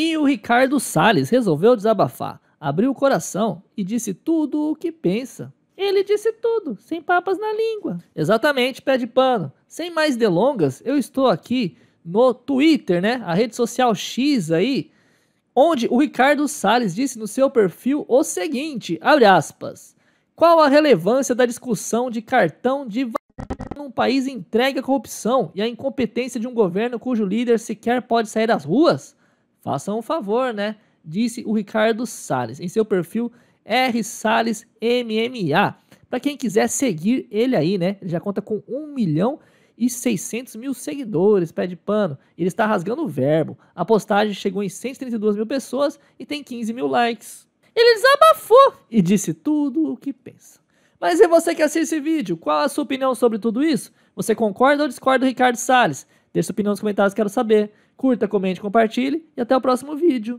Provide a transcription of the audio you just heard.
E o Ricardo Salles resolveu desabafar, abriu o coração e disse tudo o que pensa. Ele disse tudo, sem papas na língua. Exatamente, pé de pano. Sem mais delongas, eu estou aqui no Twitter, né? A rede social X aí, onde o Ricardo Salles disse no seu perfil o seguinte, abre aspas: "Qual a relevância da discussão de cartão de num país entregue à corrupção e à incompetência de um governo cujo líder sequer pode sair das ruas?" Façam um favor, né? Disse o Ricardo Salles em seu perfil R Salles MMA. Para quem quiser seguir ele aí, né? Ele já conta com 1 milhão e 600 mil seguidores, pé de pano. Ele está rasgando o verbo. A postagem chegou em 132 mil pessoas e tem 15 mil likes. Ele desabafou e disse tudo o que pensa. Mas é você que assiste esse vídeo, qual a sua opinião sobre tudo isso? Você concorda ou discorda do Ricardo Salles? Deixe sua opinião nos comentários, quero saber. Curta, comente, compartilhe e até o próximo vídeo.